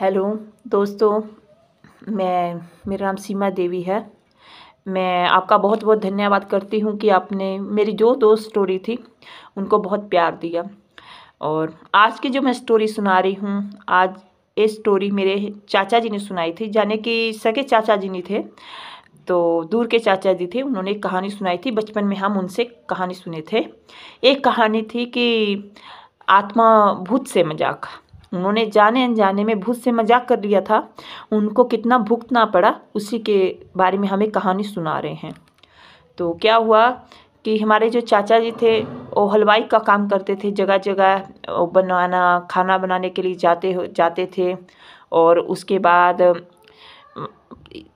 hello दोस्तों मैं मेरा नाम सीमा देवी है मैं आपका बहुत बहुत धन्यवाद करती हूँ कि आपने मेरी जो दो स्टोरी थी उनको बहुत प्यार दिया और आज की जो मैं स्टोरी सुना रही हूँ आज ये स्टोरी मेरे चाचा जी ने सुनाई थी जाने कि सगे चाचा जी नहीं थे तो दूर के चाचा जी थे उन्होंने एक कहानी सुनाई थी बचपन में हम उनसे कहानी सुने थे एक कहानी थी कि आत्मा भूत से मजाक उन्होंने जाने अनजाने में भूत से मजाक कर लिया था उनको कितना भुगतना पड़ा उसी के बारे में हमें कहानी सुना रहे हैं तो क्या हुआ कि हमारे जो चाचा जी थे वो हलवाई का काम करते थे जगह जगह बनाना खाना बनाने के लिए जाते जाते थे और उसके बाद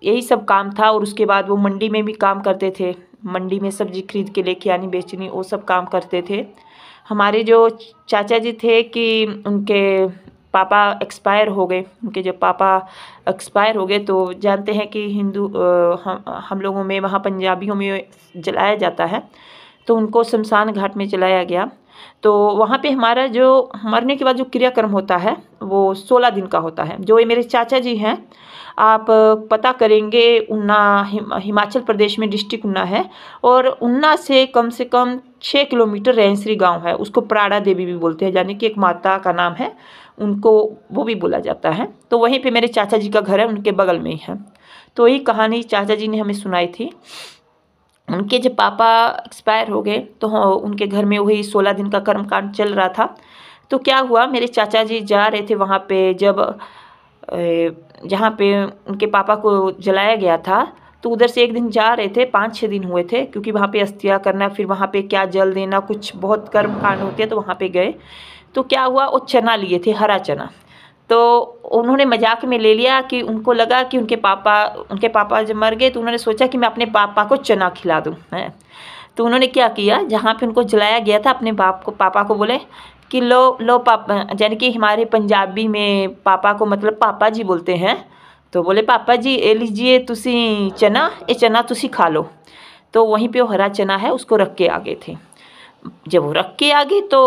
यही सब काम था और उसके बाद वो मंडी में भी काम करते थे मंडी में सब्जी खरीद के लेके आनी बेचनी वो सब काम करते थे हमारे जो चाचा जी थे कि उनके पापा एक्सपायर हो गए उनके जब पापा एक्सपायर हो गए तो जानते हैं कि हिंदू हम हम लोगों में वहाँ पंजाबियों में जलाया जाता है तो उनको शमशान घाट में जलाया गया तो वहाँ पे हमारा जो मरने के बाद जो क्रियाक्रम होता है वो सोलह दिन का होता है जो ये मेरे चाचा जी हैं आप पता करेंगे उन्ना हिमाचल प्रदेश में डिस्ट्रिक्ट उन्ना है और उन्ना से कम से कम छः किलोमीटर रैंसरी गांव है उसको प्राड़ा देवी भी बोलते हैं यानी कि एक माता का नाम है उनको वो भी बोला जाता है तो वहीं पे मेरे चाचा जी का घर है उनके बगल में ही है तो यही कहानी चाचा जी ने हमें सुनाई थी उनके जब पापा एक्सपायर हो गए तो हाँ, उनके घर में वही सोलह दिन का कर्मकांड चल रहा था तो क्या हुआ मेरे चाचा जी जा रहे थे वहाँ पे जब जहाँ पे उनके पापा को जलाया गया था तो उधर से एक दिन जा रहे थे पाँच छः दिन हुए थे क्योंकि वहाँ पे अस्थिया करना फिर वहाँ पे क्या जल देना कुछ बहुत कर्म कांड होते हैं तो वहाँ पे गए तो क्या हुआ वो चना लिए थे हरा चना तो उन्होंने मजाक में ले लिया कि उनको लगा कि उनके पापा उनके पापा जब मर गए तो उन्होंने सोचा कि मैं अपने पापा को चना खिला दूँ हैं तो उन्होंने क्या किया जहाँ पे उनको जलाया गया था अपने बाप को पापा को बोले कि लो लो पापा यानी कि हमारे पंजाबी में पापा को मतलब पापा जी बोलते हैं तो बोले पापा जी ये लीजिए तुसी चना ये चना तुसी खा लो तो वहीं पे वो हरा चना है उसको रख के आ गए थे जब वो रख के आ तो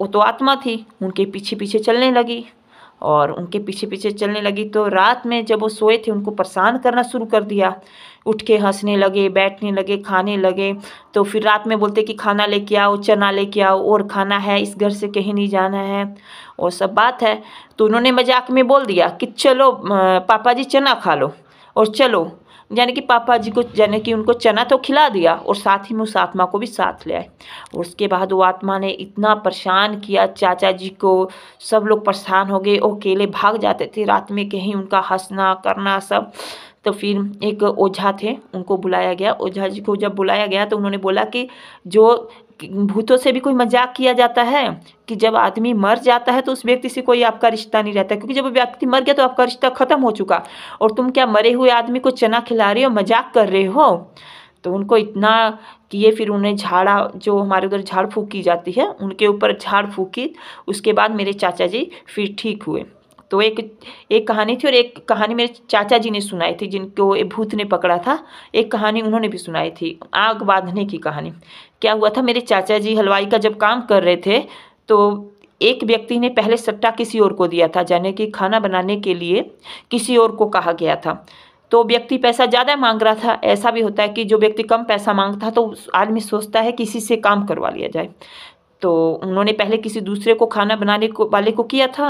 वो तो आत्मा थी उनके पीछे पीछे चलने लगी और उनके पीछे पीछे चलने लगी तो रात में जब वो सोए थे उनको परेशान करना शुरू कर दिया उठ के हंसने लगे बैठने लगे खाने लगे तो फिर रात में बोलते कि खाना लेके आओ चना लेके आओ और खाना है इस घर से कहीं नहीं जाना है और सब बात है तो उन्होंने मजाक में बोल दिया कि चलो पापा जी चना खा लो और चलो यानी कि पापा जी को यानी कि उनको चना तो खिला दिया और साथ ही में उस आत्मा को भी साथ ले आए और उसके बाद वो आत्मा ने इतना परेशान किया चाचा जी को सब लोग परेशान हो गए और अकेले भाग जाते थे रात में कहीं उनका हंसना करना सब तो फिर एक ओझा थे उनको बुलाया गया ओझा जी को जब बुलाया गया तो उन्होंने बोला कि जो भूतों से भी कोई मजाक किया जाता है कि जब आदमी मर जाता है तो उस व्यक्ति से कोई आपका रिश्ता नहीं रहता क्योंकि जब व्यक्ति मर गया तो आपका रिश्ता खत्म हो चुका और तुम क्या मरे हुए आदमी को चना खिला रहे हो मजाक कर रहे हो तो उनको इतना किए फिर उन्हें झाड़ा जो हमारे उधर झाड़ फूक की जाती है उनके ऊपर झाड़ फूकी उसके बाद मेरे चाचा जी फिर ठीक हुए तो एक एक कहानी थी और एक कहानी मेरे चाचा जी ने सुनाई थी जिनको भूत ने पकड़ा था एक कहानी उन्होंने भी सुनाई थी आग बांधने की कहानी क्या हुआ था मेरे चाचा जी हलवाई का जब काम कर रहे थे तो एक व्यक्ति ने पहले सट्टा किसी और को दिया था जाने कि खाना बनाने के लिए किसी और को कहा गया था तो व्यक्ति पैसा ज़्यादा मांग रहा था ऐसा भी होता है कि जो व्यक्ति कम पैसा मांगता है तो आदमी सोचता है कि इसी से काम करवा लिया जाए तो उन्होंने पहले किसी दूसरे को खाना बनाने को वाले को किया था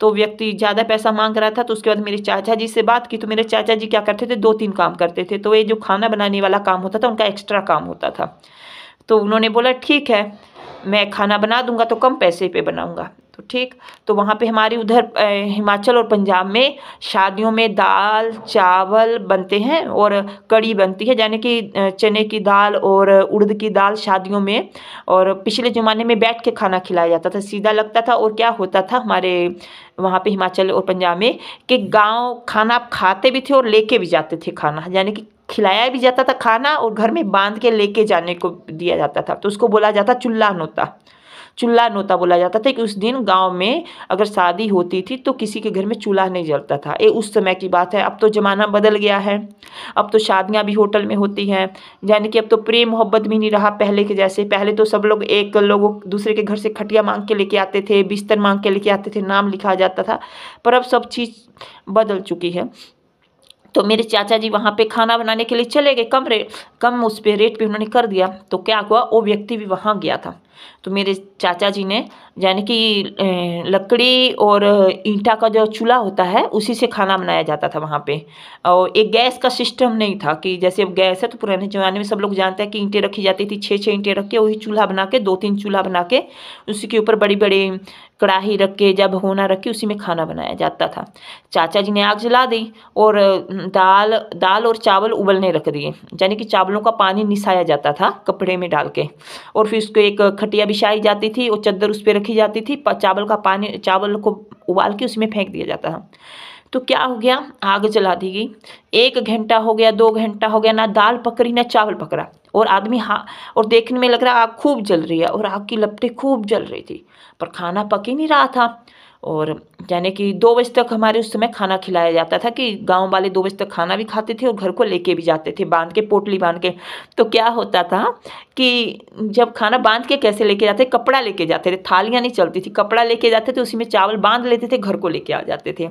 तो व्यक्ति ज़्यादा पैसा मांग रहा था तो उसके बाद मेरे चाचा जी से बात की तो मेरे चाचा जी क्या करते थे दो तीन काम करते थे तो ये जो खाना बनाने वाला काम होता था उनका एक्स्ट्रा काम होता था तो उन्होंने बोला ठीक है मैं खाना बना दूंगा तो कम पैसे पे बनाऊंगा तो ठीक तो वहाँ पे हमारे उधर हिमाचल और पंजाब में शादियों में दाल चावल बनते हैं और कड़ी बनती है यानी कि चने की दाल और उड़द की दाल शादियों में और पिछले ज़माने में बैठ के खाना खिलाया जाता था सीधा लगता था और क्या होता था हमारे वहाँ पे हिमाचल और पंजाब में कि गांव खाना आप खाते भी थे और लेके भी जाते थे खाना यानी कि खिलाया भी जाता था खाना और घर में बांध के लेके जाने को दिया जाता था तो उसको बोला जाता चुल्ला नोता चूल्हा नोता बोला जाता था कि उस दिन गाँव में अगर शादी होती थी तो किसी के घर में चूल्हा नहीं जलता था ये उस समय की बात है अब तो ज़माना बदल गया है अब तो शादियाँ भी होटल में होती हैं यानी कि अब तो प्रेम मोहब्बत भी नहीं रहा पहले के जैसे पहले तो सब लोग एक लोगों दूसरे के घर से खटिया मांग के लेके आते थे बिस्तर मांग के लेके आते थे नाम लिखा जाता था पर अब सब चीज़ बदल चुकी है तो मेरे चाचा जी वहाँ पे खाना बनाने के लिए चले गए कम रेट कम उस पर रेट पे उन्होंने कर दिया तो क्या हुआ वो व्यक्ति भी वहाँ गया था तो मेरे चाचा जी ने यानी कि लकड़ी और ईंटा का जो चूल्हा होता है उसी से खाना बनाया जाता था वहाँ पे और एक गैस का सिस्टम नहीं था कि जैसे अब गैस है तो पुराने ज़माने में सब लोग जानते हैं कि ईंटें रखी जाती थी छः छः ईंटें रख के वही चूल्हा बना के दो तीन चूल्हा बना के उसी के ऊपर बड़ी बड़ी कड़ाही रख के जब होना रख के उसी में खाना बनाया जाता था चाचा जी ने आग जला दी और दाल दाल और चावल उबलने रख दिए यानी कि चावलों का पानी निसाया जाता था कपड़े में डाल के और फिर उसको एक खटिया बिछाई जाती थी और चद्दर उस पर रखी जाती थी चावल का पानी चावल को उबाल के उसमें फेंक दिया जाता था तो क्या हो गया आग जला दी गई एक घंटा हो गया दो घंटा हो गया ना दाल पकड़ी ना चावल पकड़ा और आदमी हाँ और देखने में लग रहा आग खूब जल रही है और आग की लपटें खूब जल रही थी पर खाना पक ही नहीं रहा था और यानी कि दो बजे तक हमारे उस समय खाना खिलाया जाता था कि गांव वाले दो बजे तक खाना भी खाते थे और घर को लेके भी जाते थे बांध के पोटली बांध के तो क्या होता था कि जब खाना बांध के कैसे लेके जाते कपड़ा लेके जाते थे थालियाँ नहीं चलती थी कपड़ा लेके जाते थे उसी में चावल बांध लेते थे घर को लेके आ जाते थे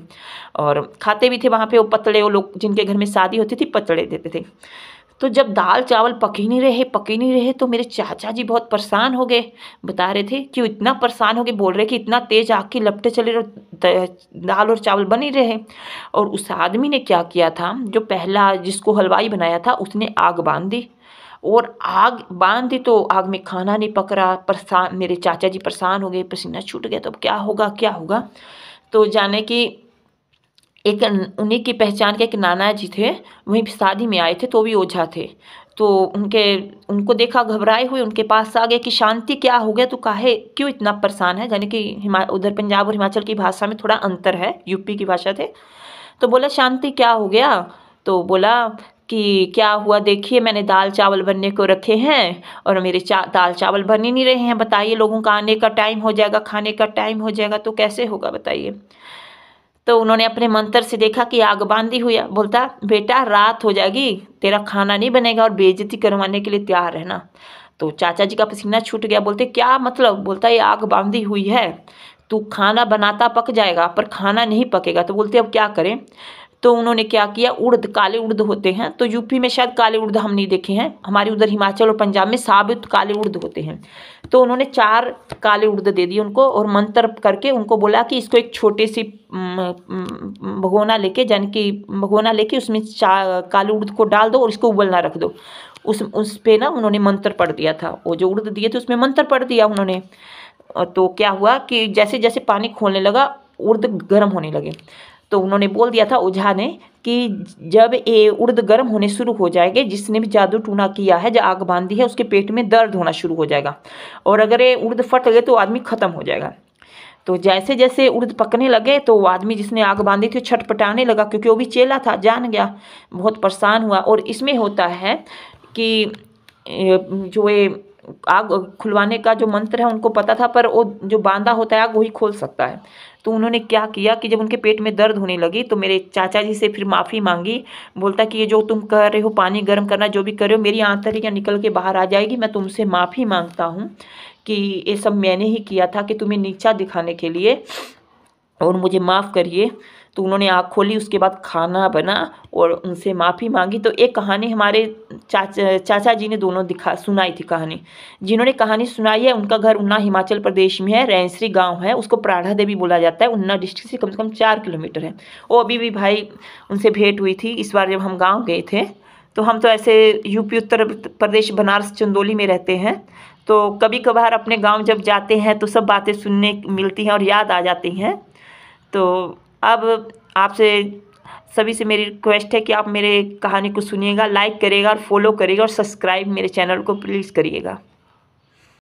और खाते भी थे वहाँ पर वो पतले वो लोग जिनके घर में शादी होती थी पतले देते थे तो जब दाल चावल पक ही नहीं रहे पक ही नहीं रहे तो मेरे चाचा जी बहुत परेशान हो गए बता रहे थे कि इतना परेशान हो गए बोल रहे कि इतना तेज़ आग की लपटे चले दाल और चावल बन ही रहे और उस आदमी ने क्या किया था जो पहला जिसको हलवाई बनाया था उसने आग बांध दी और आग बांध दी तो आग में खाना नहीं पक रहा परेशान मेरे चाचा जी परेशान हो गए पसीना छूट गया तो क्या होगा क्या होगा तो जाने कि एक उन्हीं की पहचान के एक नाना जी थे वहीं शादी में आए थे तो भी ओझा थे तो उनके उनको देखा घबराए हुए उनके पास आ गए कि शांति क्या हो गया तो काहे क्यों इतना परेशान है यानी कि हिमा उधर पंजाब और हिमाचल की भाषा में थोड़ा अंतर है यूपी की भाषा थे तो बोला शांति क्या हो गया तो बोला कि क्या हुआ देखिए मैंने दाल चावल बनने को रखे हैं और मेरे चा दाल चावल बन ही नहीं रहे हैं बताइए लोगों का आने का टाइम हो जाएगा खाने का टाइम हो जाएगा तो कैसे होगा बताइए तो उन्होंने अपने मंत्र से देखा कि आग बांधी हुई बोलता बेटा रात हो जाएगी तेरा खाना नहीं बनेगा और बेइज्जती करवाने के लिए तैयार रहना तो चाचा जी का पसीना छूट गया बोलते क्या मतलब बोलता ये आग बांधी हुई है तू खाना बनाता पक जाएगा पर खाना नहीं पकेगा तो बोलते अब क्या करें तो उन्होंने क्या किया उर्द काले उर्द होते हैं तो यूपी में शायद काले उर्द हम नहीं देखे हैं हमारे उधर हिमाचल और पंजाब में साबित काले उर्द होते हैं तो उन्होंने चार काले उर्द दे दिए उनको और मंत्र करके उनको बोला कि इसको एक छोटे सी भगोना लेके यानी कि भगोना लेके उसमें काले उर्द को डाल दो और इसको उबलना रख दो उस उस पर ना उन्होंने मंत्र पढ़ दिया था वो जो उर्द दिए थे उसमें मंत्र पढ़ दिया उन्होंने तो क्या हुआ कि जैसे जैसे पानी खोलने लगा उर्द गर्म होने लगे तो उन्होंने बोल दिया था ओझा ने कि जब ये उर्द गर्म होने शुरू हो जाएंगे जिसने भी जादू टूना किया है जो आग बांधी है उसके पेट में दर्द होना शुरू हो जाएगा और अगर ये उर्द फट गए तो आदमी ख़त्म हो जाएगा तो जैसे जैसे उर्द पकने लगे तो वो आदमी जिसने आग बांधी थी छटपटाने लगा क्योंकि वो भी चेला था जान गया बहुत परेशान हुआ और इसमें होता है कि जो ये आग खुलवाने का जो मंत्र है उनको पता था पर वो जो बांधा होता है आग वही खोल सकता है तो उन्होंने क्या किया कि जब उनके पेट में दर्द होने लगी तो मेरे चाचा जी से फिर माफ़ी मांगी बोलता कि ये जो तुम कर रहे हो पानी गर्म करना जो भी कर रहे हो मेरी आंतरियाँ निकल के बाहर आ जाएगी मैं तुमसे माफ़ी मांगता हूँ कि ये सब मैंने ही किया था कि तुम्हें नीचा दिखाने के लिए और मुझे माफ़ करिए तो उन्होंने आँख खोली उसके बाद खाना बना और उनसे माफ़ी मांगी तो एक कहानी हमारे चाचा चाचा जी ने दोनों दिखा सुनाई थी कहानी जिन्होंने कहानी सुनाई है उनका घर उन्ना हिमाचल प्रदेश में है रैंसरी गांव है उसको प्राढ़ा देवी बोला जाता है उन्ना डिस्ट्रिक्ट से कम से कम चार किलोमीटर है वो अभी भी भाई उनसे भेंट हुई थी इस बार जब हम गाँव गए थे तो हम तो ऐसे यूपी उत्तर प्रदेश बनारस चंदोली में रहते हैं तो कभी कभार अपने गाँव जब जाते हैं तो सब बातें सुनने मिलती हैं और याद आ जाती हैं तो अब आपसे सभी से मेरी रिक्वेस्ट है कि आप मेरे कहानी को सुनिएगा लाइक करिएगा और फॉलो करिएगा और सब्सक्राइब मेरे चैनल को प्लीज़ करिएगा